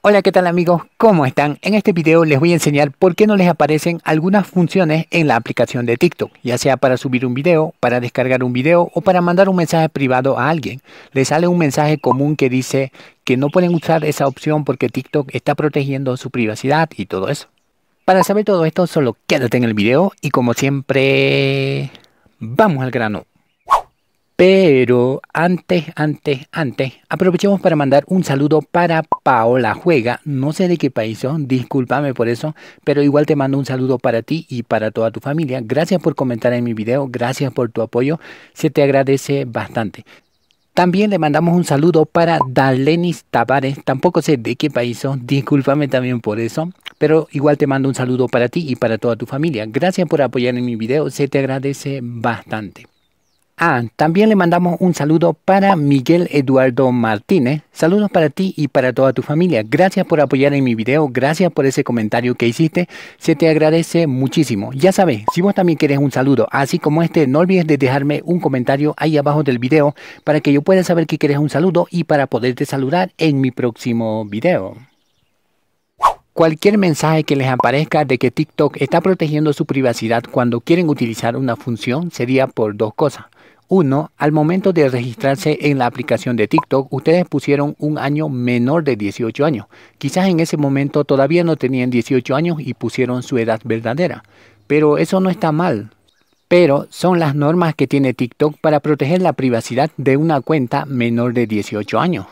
Hola, ¿qué tal amigos? ¿Cómo están? En este video les voy a enseñar por qué no les aparecen algunas funciones en la aplicación de TikTok, ya sea para subir un video, para descargar un video o para mandar un mensaje privado a alguien. Les sale un mensaje común que dice que no pueden usar esa opción porque TikTok está protegiendo su privacidad y todo eso. Para saber todo esto, solo quédate en el video y como siempre, vamos al grano. Pero antes, antes, antes, aprovechemos para mandar un saludo para Paola Juega. No sé de qué país son, discúlpame por eso, pero igual te mando un saludo para ti y para toda tu familia. Gracias por comentar en mi video, gracias por tu apoyo, se te agradece bastante. También le mandamos un saludo para Dalenis Tavares, tampoco sé de qué país son, discúlpame también por eso, pero igual te mando un saludo para ti y para toda tu familia. Gracias por apoyar en mi video, se te agradece bastante. Ah, también le mandamos un saludo para Miguel Eduardo Martínez. Saludos para ti y para toda tu familia. Gracias por apoyar en mi video, gracias por ese comentario que hiciste. Se te agradece muchísimo. Ya sabes, si vos también quieres un saludo, así como este, no olvides de dejarme un comentario ahí abajo del video para que yo pueda saber que quieres un saludo y para poderte saludar en mi próximo video cualquier mensaje que les aparezca de que TikTok está protegiendo su privacidad cuando quieren utilizar una función sería por dos cosas. Uno, al momento de registrarse en la aplicación de TikTok, ustedes pusieron un año menor de 18 años. Quizás en ese momento todavía no tenían 18 años y pusieron su edad verdadera. Pero eso no está mal. Pero son las normas que tiene TikTok para proteger la privacidad de una cuenta menor de 18 años.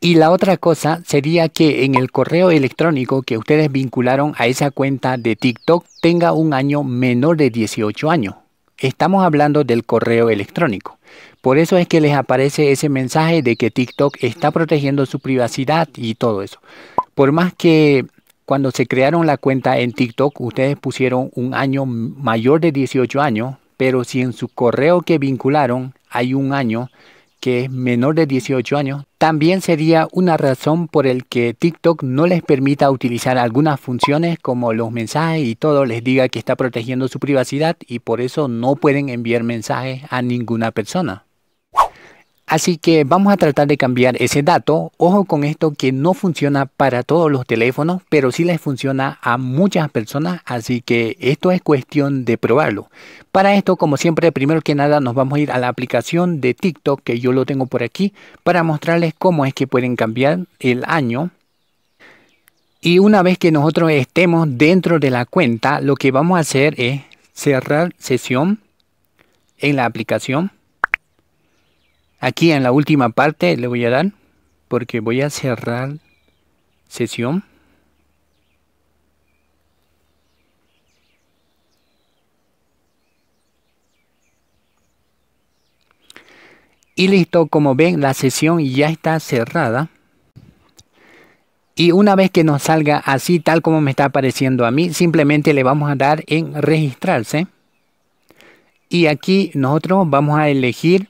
Y la otra cosa sería que en el correo electrónico que ustedes vincularon a esa cuenta de TikTok tenga un año menor de 18 años. Estamos hablando del correo electrónico. Por eso es que les aparece ese mensaje de que TikTok está protegiendo su privacidad y todo eso. Por más que cuando se crearon la cuenta en TikTok ustedes pusieron un año mayor de 18 años, pero si en su correo que vincularon hay un año, que es menor de 18 años, también sería una razón por el que TikTok no les permita utilizar algunas funciones como los mensajes y todo les diga que está protegiendo su privacidad y por eso no pueden enviar mensajes a ninguna persona. Así que vamos a tratar de cambiar ese dato. Ojo con esto que no funciona para todos los teléfonos, pero sí les funciona a muchas personas, así que esto es cuestión de probarlo. Para esto, como siempre, primero que nada nos vamos a ir a la aplicación de TikTok, que yo lo tengo por aquí, para mostrarles cómo es que pueden cambiar el año y una vez que nosotros estemos dentro de la cuenta, lo que vamos a hacer es cerrar sesión en la aplicación aquí en la última parte le voy a dar porque voy a cerrar sesión. Y listo, como ven, la sesión ya está cerrada. Y una vez que nos salga así, tal como me está apareciendo a mí, simplemente le vamos a dar en registrarse. Y aquí nosotros vamos a elegir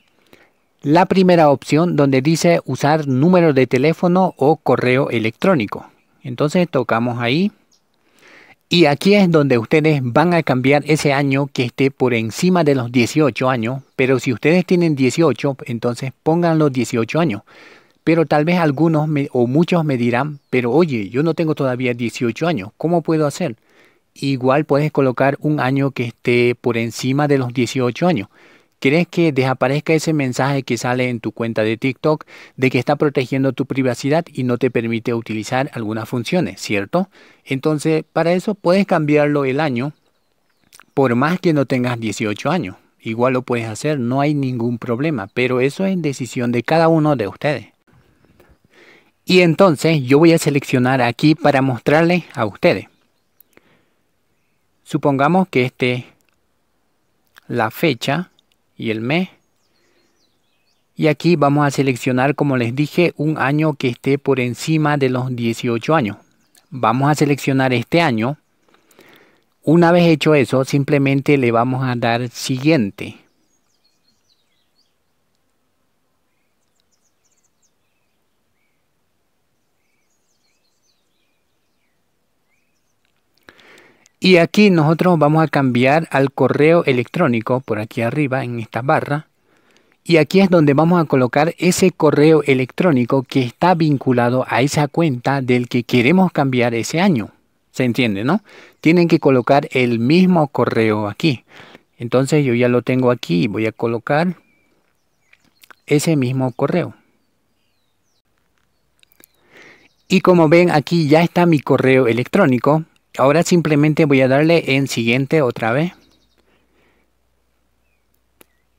la primera opción donde dice usar número de teléfono o correo electrónico. Entonces tocamos ahí. Y aquí es donde ustedes van a cambiar ese año que esté por encima de los 18 años. Pero si ustedes tienen 18, entonces pongan los 18 años. Pero tal vez algunos o muchos me dirán, pero oye, yo no tengo todavía 18 años, ¿cómo puedo hacer? Igual puedes colocar un año que esté por encima de los 18 años. ¿Crees que desaparezca ese mensaje que sale en tu cuenta de TikTok de que está protegiendo tu privacidad y no te permite utilizar algunas funciones, ¿cierto? Entonces, para eso puedes cambiarlo el año por más que no tengas 18 años. Igual lo puedes hacer, no hay ningún problema, pero eso es decisión de cada uno de ustedes. Y entonces yo voy a seleccionar aquí para mostrarles a ustedes. Supongamos que este la fecha y el mes. Y aquí vamos a seleccionar, como les dije, un año que esté por encima de los 18 años. Vamos a seleccionar este año. Una vez hecho eso, simplemente le vamos a dar siguiente. Y aquí nosotros vamos a cambiar al correo electrónico por aquí arriba en esta barra. Y aquí es donde vamos a colocar ese correo electrónico que está vinculado a esa cuenta del que queremos cambiar ese año. ¿Se entiende, no? Tienen que colocar el mismo correo aquí. Entonces yo ya lo tengo aquí y voy a colocar ese mismo correo. Y como ven aquí ya está mi correo electrónico. Ahora simplemente voy a darle en siguiente otra vez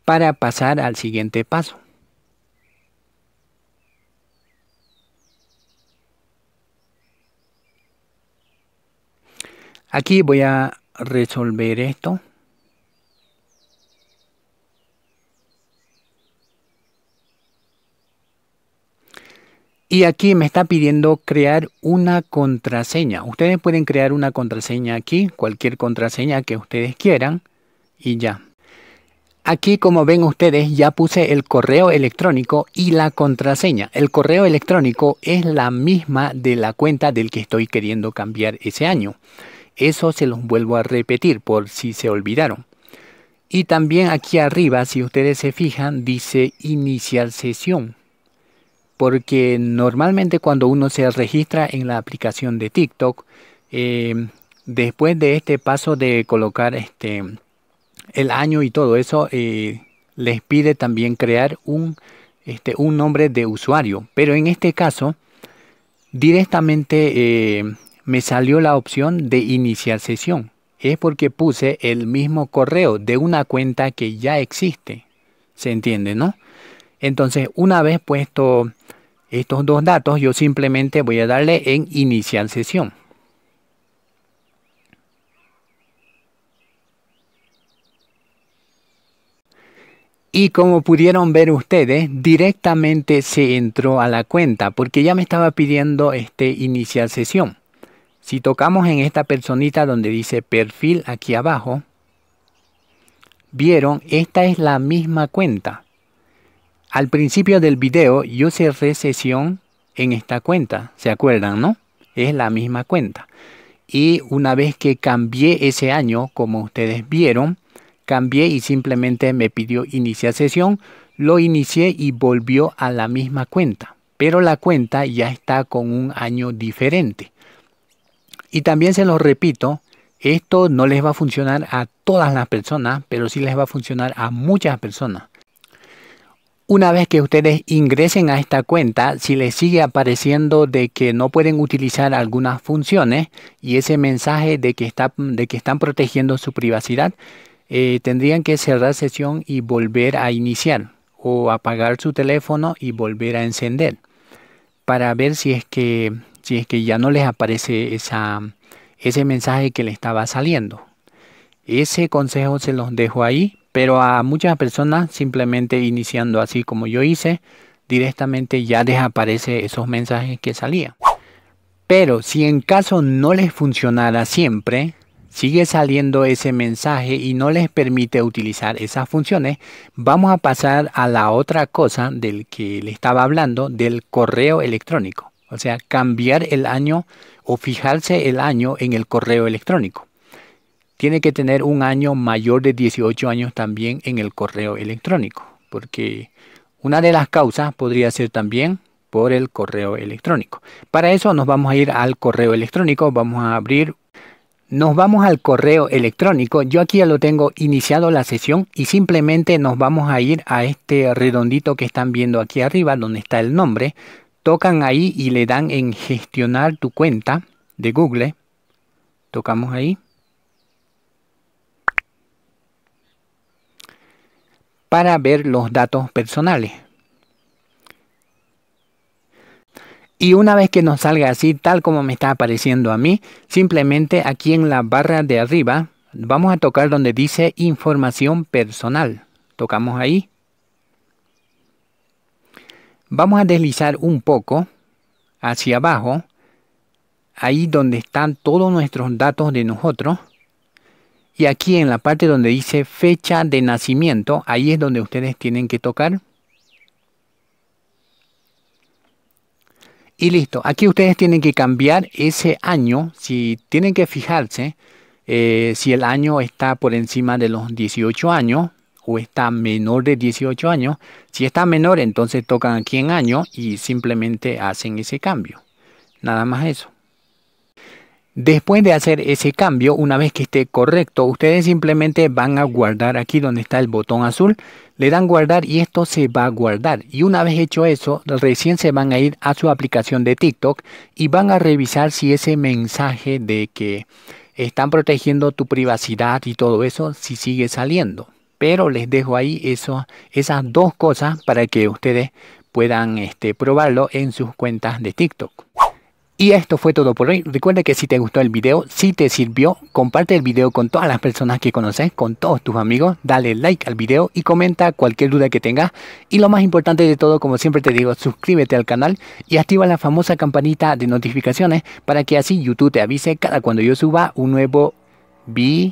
para pasar al siguiente paso. Aquí voy a resolver esto. Y aquí me está pidiendo crear una contraseña. Ustedes pueden crear una contraseña aquí, cualquier contraseña que ustedes quieran y ya. Aquí como ven ustedes ya puse el correo electrónico y la contraseña. El correo electrónico es la misma de la cuenta del que estoy queriendo cambiar ese año. Eso se los vuelvo a repetir por si se olvidaron. Y también aquí arriba, si ustedes se fijan, dice iniciar sesión porque normalmente cuando uno se registra en la aplicación de TikTok, eh, después de este paso de colocar este, el año y todo eso, eh, les pide también crear un, este, un nombre de usuario. Pero en este caso, directamente eh, me salió la opción de iniciar sesión. Es porque puse el mismo correo de una cuenta que ya existe. ¿Se entiende, no? Entonces, una vez puesto estos dos datos, yo simplemente voy a darle en iniciar sesión. Y como pudieron ver ustedes, directamente se entró a la cuenta porque ya me estaba pidiendo este iniciar sesión. Si tocamos en esta personita donde dice perfil aquí abajo, vieron, esta es la misma cuenta. Al principio del video yo cerré sesión en esta cuenta, ¿se acuerdan, no? Es la misma cuenta. Y una vez que cambié ese año, como ustedes vieron, cambié y simplemente me pidió iniciar sesión, lo inicié y volvió a la misma cuenta. Pero la cuenta ya está con un año diferente. Y también se los repito, esto no les va a funcionar a todas las personas, pero sí les va a funcionar a muchas personas. Una vez que ustedes ingresen a esta cuenta, si les sigue apareciendo de que no pueden utilizar algunas funciones y ese mensaje de que, está, de que están protegiendo su privacidad, eh, tendrían que cerrar sesión y volver a iniciar o apagar su teléfono y volver a encender para ver si es que, si es que ya no les aparece esa, ese mensaje que le estaba saliendo. Ese consejo se los dejo ahí pero a muchas personas simplemente iniciando así como yo hice, directamente ya desaparece esos mensajes que salían. Pero si en caso no les funcionara siempre, sigue saliendo ese mensaje y no les permite utilizar esas funciones, vamos a pasar a la otra cosa del que le estaba hablando, del correo electrónico. O sea, cambiar el año o fijarse el año en el correo electrónico tiene que tener un año mayor de 18 años también en el correo electrónico, porque una de las causas podría ser también por el correo electrónico. Para eso nos vamos a ir al correo electrónico, vamos a abrir, nos vamos al correo electrónico, yo aquí ya lo tengo iniciado la sesión y simplemente nos vamos a ir a este redondito que están viendo aquí arriba donde está el nombre, tocan ahí y le dan en gestionar tu cuenta de Google, tocamos ahí para ver los datos personales. Y una vez que nos salga así, tal como me está apareciendo a mí, simplemente aquí en la barra de arriba vamos a tocar donde dice información personal. Tocamos ahí. Vamos a deslizar un poco hacia abajo, ahí donde están todos nuestros datos de nosotros. Y aquí en la parte donde dice fecha de nacimiento, ahí es donde ustedes tienen que tocar. Y listo, aquí ustedes tienen que cambiar ese año, si tienen que fijarse eh, si el año está por encima de los 18 años, o está menor de 18 años. Si está menor, entonces tocan aquí en año y simplemente hacen ese cambio. Nada más eso. Después de hacer ese cambio, una vez que esté correcto, ustedes simplemente van a guardar aquí donde está el botón azul, le dan guardar y esto se va a guardar. Y una vez hecho eso, recién se van a ir a su aplicación de TikTok y van a revisar si ese mensaje de que están protegiendo tu privacidad y todo eso, si sigue saliendo. Pero les dejo ahí eso, esas dos cosas para que ustedes puedan este, probarlo en sus cuentas de TikTok. Y esto fue todo por hoy. Recuerda que si te gustó el video, si te sirvió, comparte el video con todas las personas que conoces, con todos tus amigos, dale like al video y comenta cualquier duda que tengas. Y lo más importante de todo, como siempre te digo, suscríbete al canal y activa la famosa campanita de notificaciones para que así YouTube te avise cada cuando yo suba un nuevo video.